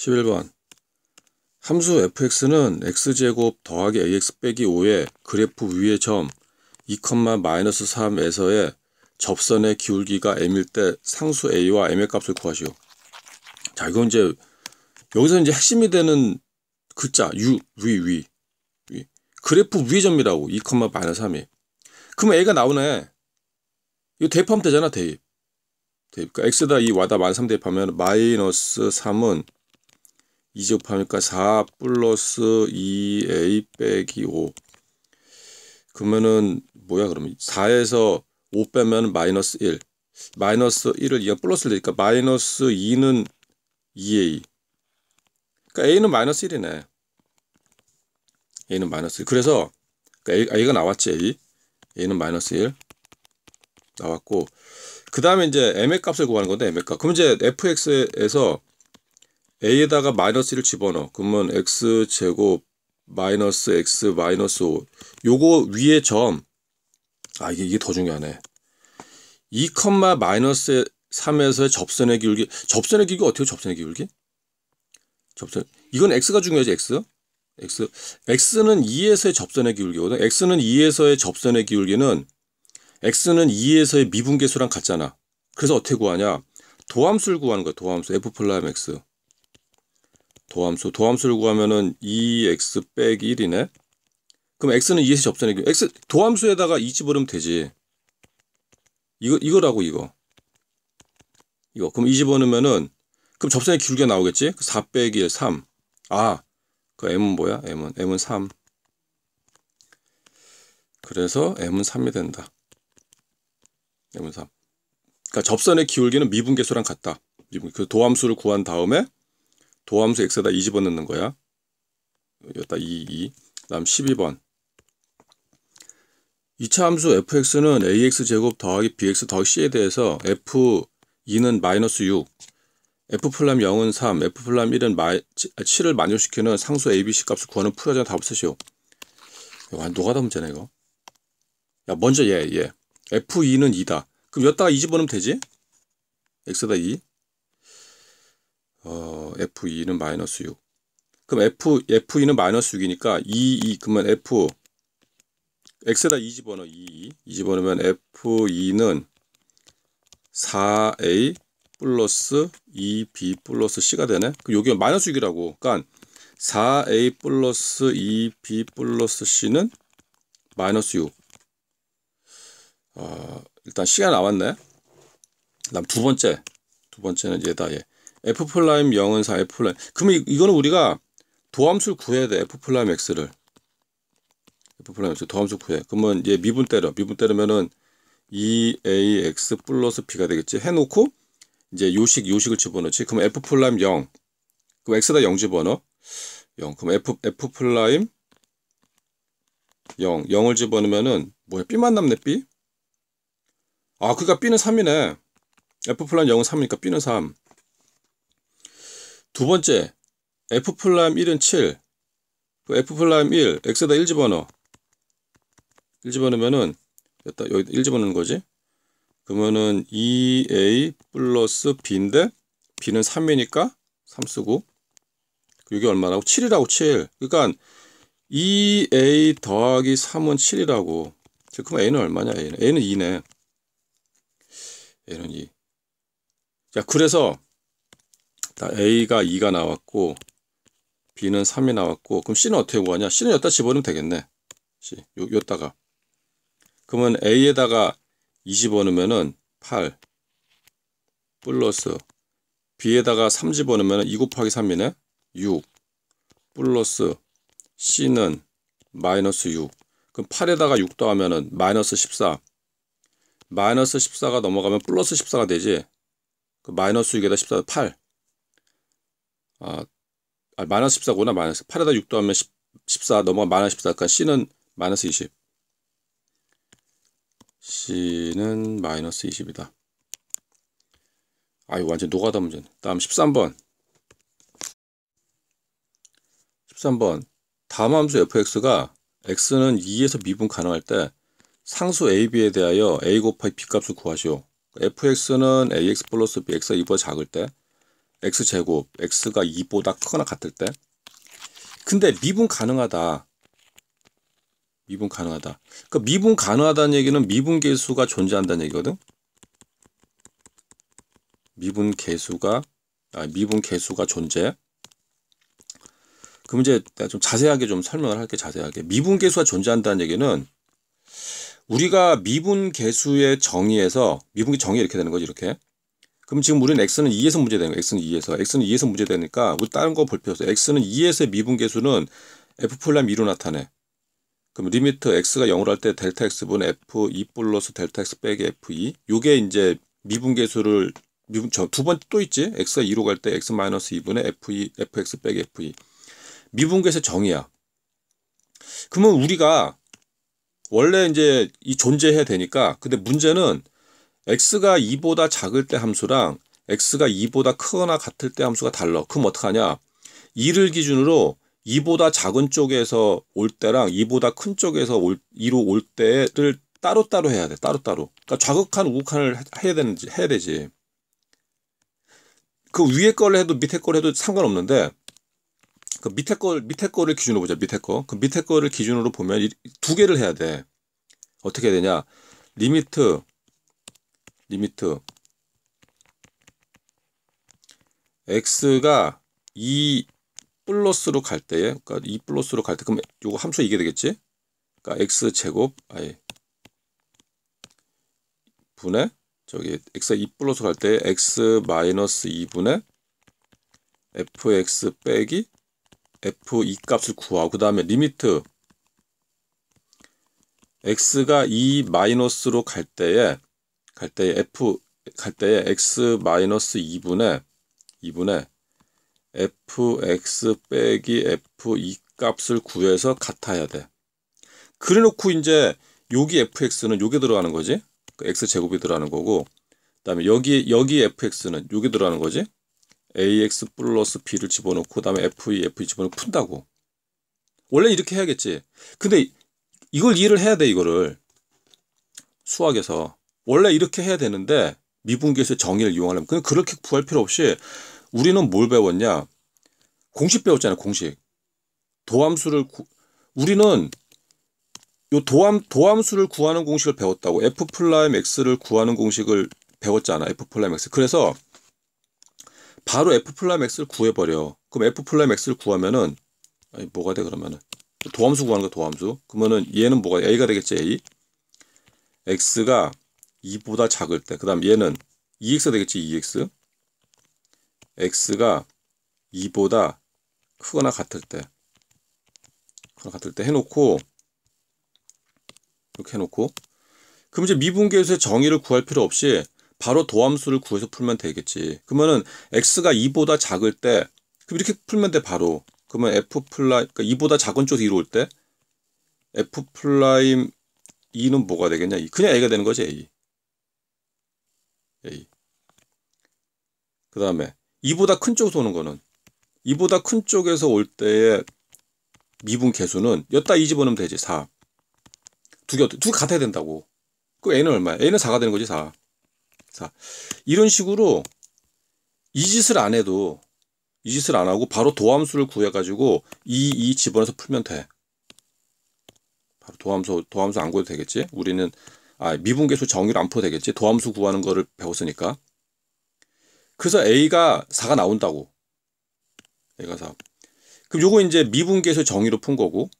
11번 함수 fx는 x제곱 더하기 ax 빼기 5의 그래프 위의 점 2,-3에서의 접선의 기울기가 m일 때 상수 a와 m의 값을 구하시오. 자, 이건 이제 여기서 이제 핵심이 되는 글자 u 위 위. 위. 그래프 위의 점이라고 2,-3이. 그럼 a가 나오네. 이거 대입하면 되잖아, 대입. 대입. 그러니까 x다 에 2, 와다 만3 대입하면 마이너스 3은 2 곱하니까 4 플러스 2a 빼기 5 그러면은 뭐야 그러면 4에서 5 빼면 마이너스 1 마이너스 1을 2가 플러스를 내니까 마이너스 2는 2a 그러니까 a는 마이너스 1이네 a는 마이너스 1 그래서 그러니까 a, 아, a가 나왔지 a a는 마이너스 1 나왔고 그 다음에 이제 m의 값을 구하는 건데 m의 값 그럼 이제 fx에서 a에다가 마이너스 를 집어넣어. 그러면 x 제곱 마이너스 x 마이너스 5. 요거 위에 점. 아 이게, 이게 더 중요하네. 2 컴마 마이너스 3에서의 접선의 기울기. 접선의 기울기 어떻게 접선의 기울기? 접선. 이건 x가 중요하지 x. x x는 2에서의 접선의 기울기거든. x는 2에서의 접선의 기울기는 x는 2에서의 미분계수랑 같잖아. 그래서 어떻게 구하냐? 도함수를 구하는 거야. 도함수 f 플라임 x. 도함수. 도함수를 구하면은 2x 빼기 1이네. 그럼 x는 2에서 접선이고 그 x 도함수에다가 2 집어넣으면 되지. 이거 이거라고 이거. 이거. 그럼 2 집어넣으면은 그럼 접선이 길게 나오겠지? 4 그 빼기 1 3. 아. 그 m은 뭐야? m은 m은 3. 그래서 m은 3이 된다. m은 3. 그러니까 접선의 기울기는 미분계수랑 같다. 미분 그 도함수를 구한 다음에 도함수 x에다 2 집어넣는 거야. 여기다 2, 2. 그 다음 12번. 2차 함수 fx는 ax제곱 더하기 bx 더하기 c에 대해서 f2는 마이너스 6, f 플람 0은 3, f 플람 1은 마이, 7을 아, 만족시키는 상수 abc 값을 구하는 풀어진 답을 쓰시오. 이거 노가다 문제네 이거. 야 먼저 얘, 얘. f2는 2다. 그럼 여기다가 2 집어넣으면 되지? x에다 2. 어, F2는 마이너스 6. 그럼 F, F2는 마이너스 6이니까 2, e 2, e 그러면 F, X에다 2 e 집어넣어, 2, 2. 2 집어넣으면 F2는 4A 플러스 2B 플러스 C가 되네? 그 여기가 마이너스 6이라고. 그러니까 4A 플러스 2B 플러스 C는 마이너스 6. 어, 일단 C가 나왔네. 다음 두 번째. 두 번째는 얘다, 얘. 예. F 플라임 0은 4, F 플라임. 그러면 이거는 우리가 도함수를 구해야 돼. F 플라임 X를. F 플라임 X 도함수 구해. 그러면 이제 미분 때려. 미분 때리면은 e a x 플러스 B가 되겠지. 해놓고 이제 요식, 요식을 집어넣지. 그럼 F 플라임 0. 그럼 X다 0 집어넣어. 0. 그럼 F, F 플라임 0. 0을 집어넣으면은 뭐야? B만 남네, B? 아, 그니까 B는 3이네. F 플라임 0은 3이니까 B는 3. 두 번째, F 플라임 1은 7. 그 F 플라임 1, X에다 1 집어넣어. 1 집어넣으면은, 여기 1 집어넣는 거지. 그러면은 2A 플러스 B인데, B는 3이니까 3 쓰고, 이게 얼마라고? 7이라고, 7. 그러니까 2A 더하기 3은 7이라고. 그럼 A는 얼마냐, A는? A는 2네. A는 2. 자, 그래서 A가 2가 나왔고 B는 3이 나왔고 그럼 C는 어떻게 구하냐? C는 여기다 집어넣으면 되겠네. C 요, 요다가 그러면 A에다가 2 집어넣으면은 8 플러스 B에다가 3 집어넣으면 2 곱하기 3이네. 6 플러스 C는 마이너스 6 그럼 8에다가 6 더하면은 마이너스 14 마이너스 14가 넘어가면 플러스 14가 되지. 그 마이너스 6에다 14, 8. 아, 아 마이너스 14구나 마이너스 8에다 6도 하면 10, 14 넘어 마이너스 14 그러니까 C는 마이너스 20 C는 마이너스 20이다 아유 완전 노가다 문제네 다음 13번 13번 다음 함수 fx가 x는 2에서 미분 가능할 때 상수 ab에 대하여 a 곱하기 b 값을 구하시오. fx는 ax 플러스 bx가 2보다 작을 때 x제곱, x가 2보다 크거나 같을 때 근데 미분 가능하다. 미분 가능하다. 그러니까 미분 가능하다는 얘기는 미분 계수가 존재한다는 얘기거든. 미분 계수가 아, 미분 계수가 존재. 그럼 이제 좀 자세하게 좀 설명을 할게 자세하게. 미분 계수가 존재한다는 얘기는 우리가 미분 계수의 정의에서 미분계 정의 이렇게 되는 거지 이렇게. 그럼 지금 우리는 x는 2에서 문제되는 거예요. x는 2에서. x는 2에서 문제되니까 우리 다른 거 볼 필요 없어요. x는 2에서의 미분계수는 f 플러스 2로 나타내. 그럼 리미트 x가 0으로 할 때 델타 x분 f2 플러스 델타 x 빼기 f2. 요게 이제 미분계수를 미분 저 두 번째 또 있지. x가 2로 갈 때 x 마이너스 2분의 f2 fx 빼기 f2. 미분계수 의 정의야. 그러면 우리가 원래 이제 이 존재해야 되니까 근데 문제는 x가 2보다 작을 때 함수랑 x가 2보다 크거나 같을 때 함수가 달라 그럼 어떡하냐? 2를 기준으로 2보다 작은 쪽에서 올 때랑 2보다 큰 쪽에서 올, 2로 올 때를 따로따로 해야 돼. 따로따로. 그러니까 좌극한, 우극한을 해야 되는지, 해야 되지. 그 위에 거를 해도 밑에 거를 해도 상관없는데, 그 밑에 걸, 밑에 거를 기준으로 보자. 밑에 거. 그 밑에 거를 기준으로 보면 두 개를 해야 돼. 어떻게 해야 되냐. 리미트 리미트 x가 2 e 플러스로 갈 때에 그러니까 2 e 플러스로 갈 때 그럼 요거 함수 이게 되겠지? 그러니까 x 제곱 아예 분의 저기 x가 2 e 플러스 갈때 x 마이너스 2분의 fx 빼기 f2 값을 구하고 그 다음에 리미트 x가 2 마이너스로 갈 때에 갈 때에 f 갈 때에 x 마이너스 2분의 2분의 fx 빼기 f2 값을 구해서 같아야 돼. 그래놓고 이제 여기 fx는 여기 들어가는 거지. 그 x 제곱이 들어가는 거고 그다음에 여기 여기 fx는 여기 들어가는 거지. ax 플러스 b를 집어넣고 그다음에 f2 f2 집어넣고 푼다고. 원래 이렇게 해야겠지. 근데 이걸 이해를 해야 돼 이거를 수학에서 원래 이렇게 해야 되는데 미분기에서 정의를 이용하려면 그냥 그렇게 구할 필요 없이 우리는 뭘 배웠냐? 공식 배웠잖아요, 공식. 도함수를 구, 우리는 요 도함 도함수를 구하는 공식을 배웠다고 f 플라임 x를 구하는 공식을 배웠잖아. f 플라임 x. 그래서 바로 f 플라임 x를 구해 버려. 그럼 f 플라임 x를 구하면은 아니 뭐가 돼 그러면은 도함수 구하는 거 도함수. 그러면은 얘는 뭐가 a가 되겠지 a. x가 2보다 작을 때, 그 다음 얘는 2x e 되겠지, 2x. E x가 2보다 크거나 같을 때, 크거나 같을 때 해놓고, 이렇게 해놓고, 그럼 이제 미분계에서의 정의를 구할 필요 없이 바로 도함수를 구해서 풀면 되겠지. 그러면은 x가 2보다 작을 때, 그럼 이렇게 풀면 돼, 바로. 그러면 f 플라임, 그러니까 2보다 작은 쪽에서 이로올 때, f 플라임 2는 뭐가 되겠냐? 그냥 a가 되는 거지, a. A. 그 다음에 이보다 큰 쪽에서 오는 거는 이보다 큰 쪽에서 올 때의 미분 개수는 여기다 2 집어넣으면 되지 4. 두 개, 두 개 같아야 된다고. 그 A는 얼마야? A는 4가 되는 거지 4. 4. 이런 식으로 이 짓을 안 해도 이 짓을 안 하고 바로 도함수를 구해가지고 2, 2 집어넣어서 풀면 돼. 바로 도함수, 도함수 안 구해도 되겠지? 우리는 아, 미분계수 정의를안풀어 되겠지. 도함수 구하는 거를 배웠으니까. 그래서 A가 4가 나온다고. A가 4. 그럼 요거 이제 미분계수 정의로 푼 거고.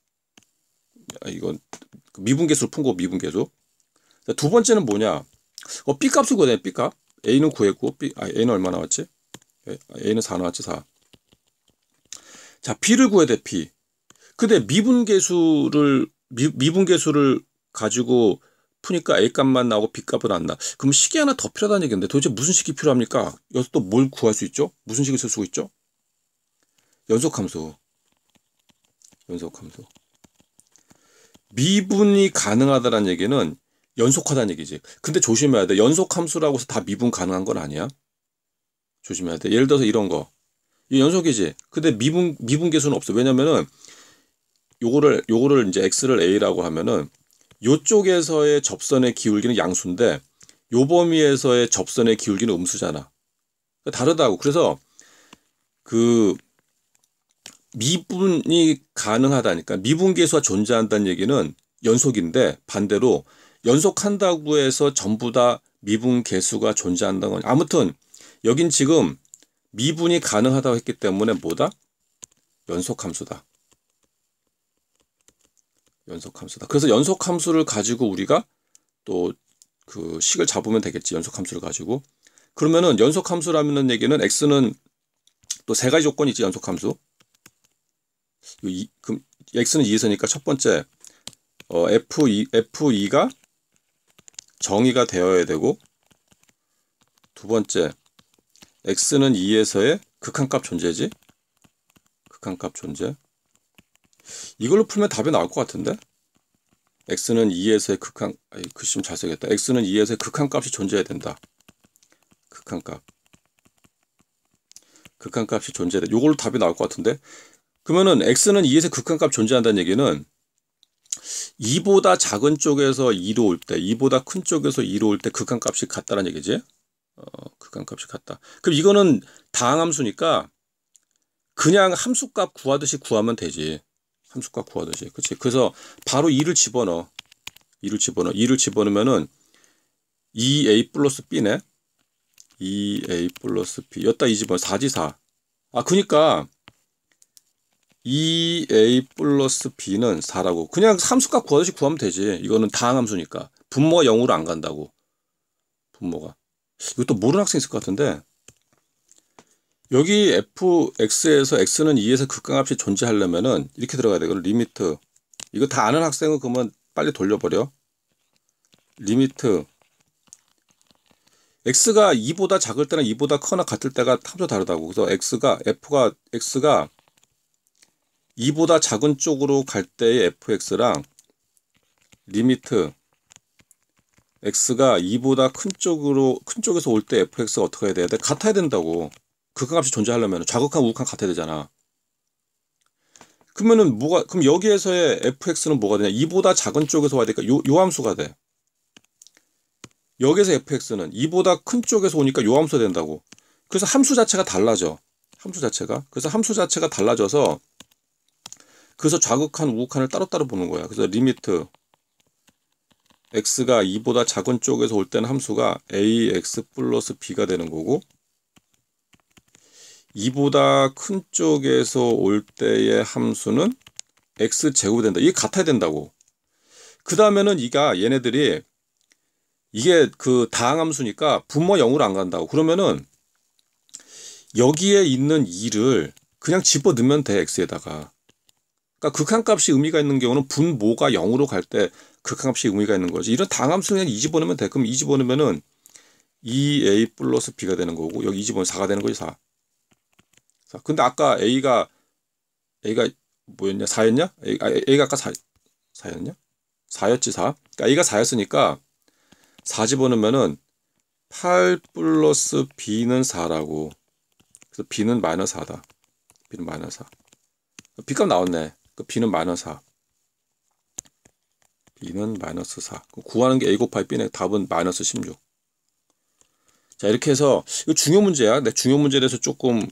아, 이건 미분계수로 푼거고 미분계수. 두 번째는 뭐냐. 어, B값을 구해야 돼, B값. A는 구했고, B, 아, A는 얼마 나왔지? A는 4 나왔지, 4. 자, B를 구해야 돼, B. 근데 미분계수를, 미, 미분계수를 가지고 푸니까 A값만 나오고 B값은 안 나. 그럼 식이 하나 더 필요하다는 얘기인데 도대체 무슨 식이 필요합니까? 여기서 또 뭘 구할 수 있죠? 무슨 식을 쓸수 있죠? 연속함수. 연속함수. 미분이 가능하다는 얘기는 연속하다는 얘기지. 근데 조심해야 돼. 연속함수라고 해서 다 미분 가능한 건 아니야. 조심해야 돼. 예를 들어서 이런 거. 이 연속이지. 근데 미분 미분 계수는 없어. 왜냐면은 요거를 요거를 이제 x를 a라고 하면은 요쪽에서의 접선의 기울기는 양수인데 요 범위에서의 접선의 기울기는 음수잖아. 그러니까 다르다고. 그래서 그 미분이 가능하다니까 미분계수가 존재한다는 얘기는 연속인데 반대로 연속한다고 해서 전부 다 미분계수가 존재한다는 건 아무튼 여긴 지금 미분이 가능하다고 했기 때문에 뭐다? 연속함수다. 연속 함수다. 그래서 연속 함수를 가지고 우리가 또 그 식을 잡으면 되겠지. 연속 함수를 가지고. 그러면은 연속 함수라는 얘기는 x는 또 세 가지 조건이 있지. 연속 함수. 그 x는 2에서니까 첫 번째 어, f2 f2가 정의가 되어야 되고 두 번째 x는 2에서의 극한값 존재지. 극한값 존재. 이걸로 풀면 답이 나올 것 같은데? x는 2에서의 극한 아니 글씨 좀잘 쓰겠다. x는 2에서의 극한값이 존재해야 된다. 극한값. 극한값이 존재해야 된다. 이걸로 답이 나올 것 같은데? 그러면은 x는 2에서 극한값 존재한다는 얘기는 2보다 작은 쪽에서 2로 올 때, 2보다 큰 쪽에서 2로 올 때 극한값이 같다는 라 얘기지? 어, 극한값이 같다. 그럼 이거는 다항함수니까 그냥 함수값 구하듯이 구하면 되지. 함수값 구하듯이. 그치? 그래서 바로 2를 집어넣어. 2를 집어넣어. 2를 집어넣으면은 2a e 플러스 b네. 2a e 플러스 b. 여다2 집어넣어. 4지 4. 아, 그니까 2a e 플러스 b는 4라고. 그냥 함수값 구하듯이 구하면 되지. 이거는 다항함수니까. 분모가 0으로 안 간다고. 분모가. 이것도 모르는 학생 있을 것 같은데. 여기 fx에서 x는 2에서 극강값이 존재하려면은 이렇게 들어가야 돼. 요 리미트. 이거 다 아는 학생은 그러면 빨리 돌려버려. 리미트. x가 2보다 작을 때나 2보다 커나 같을 때가 탐조 다르다고. 그래서 x가 f가 x가 2보다 작은 쪽으로 갈 때의 fx랑 리미트 x가 2보다 큰 쪽으로 큰 쪽에서 올 때 fx가 어떻게 해야 돼? 같아야 된다고. 극한값이 존재하려면 좌극한 우극한 같아야 되잖아. 그러면은 뭐가 그럼 여기에서의 fx는 뭐가 되냐? 이보다 작은 쪽에서 와야 되니까 요, 요 함수가 돼. 여기서 fx는 이보다큰 쪽에서 오니까 요 함수가 된다고. 그래서 함수 자체가 달라져. 함수 자체가. 그래서 함수 자체가 달라져서 그래서 좌극한 우극한을 따로따로 보는 거야. 그래서 리미트 x가 2보다 작은 쪽에서 올 때는 함수가 ax 플러스 b가 되는 거고 이보다 큰 쪽에서 올 때의 함수는 x 제곱 된다. 이게 같아야 된다고. 그 다음에는 이가 얘네들이 이게 그 다항함수니까 분모 0으로 안 간다고. 그러면은 여기에 있는 2를 그냥 집어 넣으면 돼 x에다가. 그러니까 극한값이 의미가 있는 경우는 분모가 0으로 갈 때 극한값이 의미가 있는 거지. 이런 다항함수 그냥 2 집어넣으면 돼. 그럼 2 집어넣으면은 2a 플러스 b가 되는 거고 여기 2 집어넣으면 4가 되는 거지 4. 자, 근데 아까 A가 A가 뭐였냐? 4였냐? A, 아, A가 아까 4, 4였냐? 4였지 4. 그러니까 A가 4였으니까 4 집어넣으면은 8 플러스 B는 4라고. 그래서 B는 마이너스 4다. B는 마이너스 4. 그 B값 나왔네. 그 B는 마이너스 4. B는 마이너스 4. 구하는 게 A 곱하기 B네. 답은 마이너스 16. 자, 이렇게 해서, 이거 중요 문제야. 내 중요 문제에 대해서 조금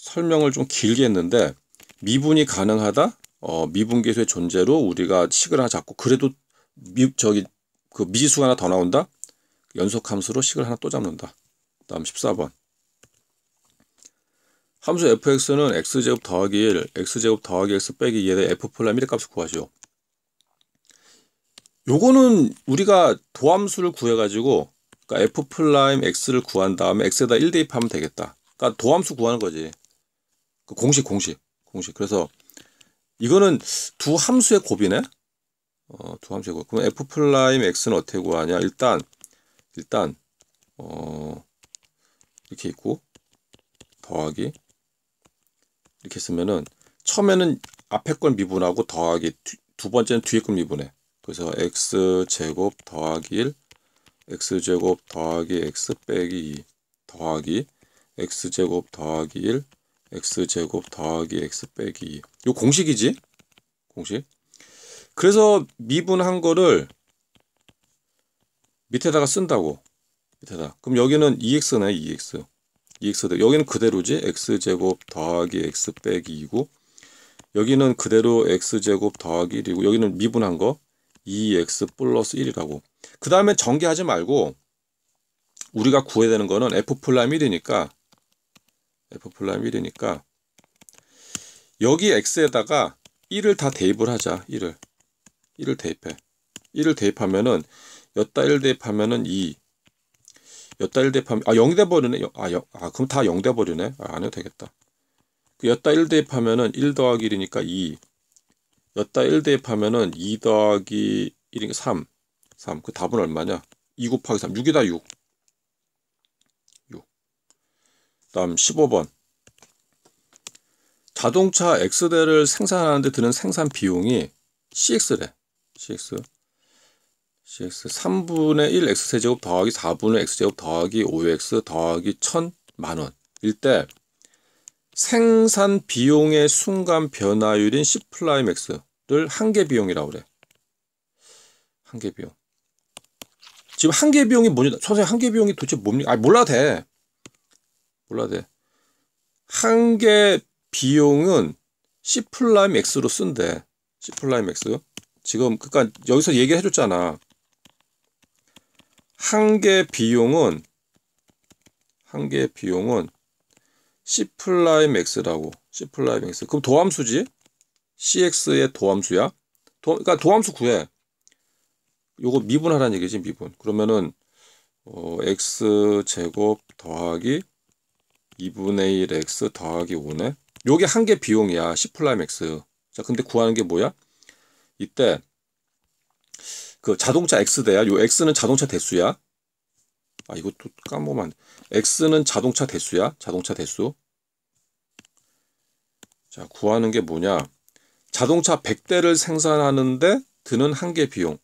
설명을 좀 길게 했는데 미분이 가능하다. 어, 미분계수의 존재로 우리가 식을 하나 잡고 그래도 미, 저기 그 미지수가 하나 더 나온다. 연속함수로 식을 하나 또 잡는다. 다음 14번. 함수 fx는 x제곱 더하기 1, x제곱 더하기 x 빼기 2에 f 플라 1의 값을 구하죠. 요거는 우리가 도함수를 구해가지고 그러니까 f 플라임 x를 구한 다음에 x에다 1 대입하면 되겠다. 그러니까 도함수 구하는 거지. 그 공식 공식 공식. 그래서 이거는 두 함수의 곱이네. 어, 두 함수의 곱. 그럼 f 플라임 x는 어떻게 구하냐? 일단 일단 어 이렇게 있고 더하기 이렇게 쓰면은 처음에는 앞에 걸 미분하고 더하기 두, 두 번째는 뒤에 걸 미분해. 그래서 x 제곱 더하기 1 x 제곱 더하기 x 빼기 2 더하기 x 제곱 더하기 1 x 제곱 더하기 x 빼기 요 공식이지 공식 그래서 미분한 거를 밑에다가 쓴다고 밑에다 그럼 여기는 2x네 e 2x e 2x e 여기는 그대로지 x 제곱 더하기 x 빼기 2고 여기는 그대로 x 제곱 더하기 1이고 여기는 미분한 거 2x 플러스 1이라고 그 다음에 전개하지 말고 우리가 구해야 되는 거는 f 플라임 1이니까 F플라임 1이니까 여기 X에다가 1을 다 대입을 하자. 1을. 1을 대입해. 1을 대입하면은 엿다 1 대입하면은 2. 엿다 1 대입하면 아 0이 돼버리네. 아, 0, 아 그럼 다0 돼버리네. 아, 안 해도 되겠다. 그 엿다 1 대입하면은 1 더하기 1이니까 2. 엿다 1 대입하면은 2 더하기 1이니까 3. 3. 그 답은 얼마냐? 2 곱하기 3. 6이다 6. 다음 15번. 자동차 X대를 생산하는데 드는 생산 비용이 CX래. CX. CX 3분의 1 X세제곱 더하기 4분의 X제곱 더하기 5X 더하기 1000만원. 일때 생산 비용의 순간 변화율인 C 플라임 X를 한계 비용이라고 그래. 한계 비용. 지금 한계 비용이 뭐냐? 선생님 한계 비용이 도대체 뭡니까? 아 몰라도 돼. 몰라 돼. 한개 비용은 C 플라임 X로 쓴대. C 플라임 X. 지금 그니까 여기서 얘기해 줬잖아. 한개 비용은 한개 비용은 C 플라임 X라고. C 플라임 X. 그럼 도함수지? CX의 도함수야? 도, 그러니까 도함수 구해. 요거 미분하라는 얘기지, 미분. 그러면은 어, x 제곱 더하기 2분의 1 x 더하기 5네. 요게 한 개 비용이야. 10 플라임 x. 자, 근데 구하는 게 뭐야? 이때 그 자동차 x대야. 요 x는 자동차 대수야. 아, 이것도 까먹으면 x는 자동차 대수야. 자동차 대수. 자, 구하는 게 뭐냐? 자동차 100대를 생산하는데 드는 한 개 비용.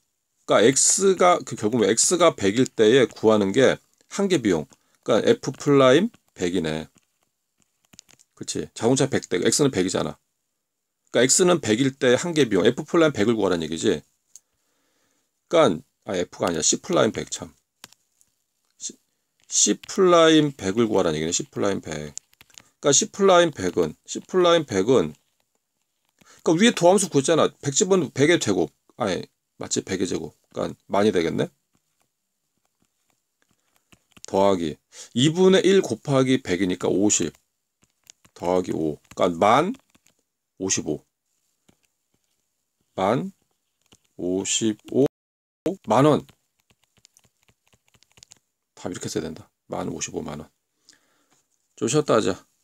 그러니까 x가 그 결국 x가 100일 때에 구하는 게 한 개 비용. 그러니까 f 플라임 100이네. 그치 자동차 100대. X는 100이잖아. 그니까 X는 100일 때 한 개 비용. F 플라인 100을 구하라는 얘기지. 그니까아 F가 아니라 C 플라인 100 참. C, 플라인 100을 구하라는 얘기네 C 플라인 100. 그니까 C 플라인 100은 C 플라인 100은 그니까 위에 도함수 구했잖아. 100집은 100의 제곱. 아니 맞지 100의 제곱. 그니까 많이 되겠네. 더하기 2분의 1 곱하기 100이니까 50. 더하기 5. 그러니까 만 55. 만 55. 만원. 답 이렇게 써야 된다. 만 55만원. 좀 쉬었다 하자.